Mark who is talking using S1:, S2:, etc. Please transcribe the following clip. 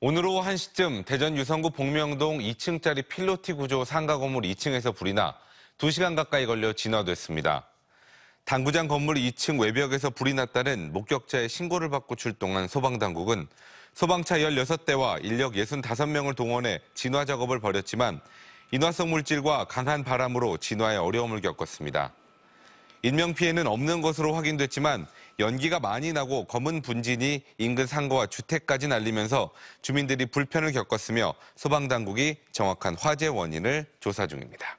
S1: 오늘 오후 1시쯤 대전 유성구 복명동 2층짜리 필로티 구조 상가 건물 2층에서 불이 나 2시간 가까이 걸려 진화됐습니다. 당구장 건물 2층 외벽에서 불이 났다는 목격자의 신고를 받고 출동한 소방당국은 소방차 16대와 인력 65명을 동원해 진화 작업을 벌였지만 인화성 물질과 강한 바람으로 진화에 어려움을 겪었습니다. 인명피해는 없는 것으로 확인됐지만 연기가 많이 나고 검은 분진이 인근 상가와 주택까지 날리면서 주민들이 불편을 겪었으며 소방당국이 정확한 화재 원인을 조사 중입니다.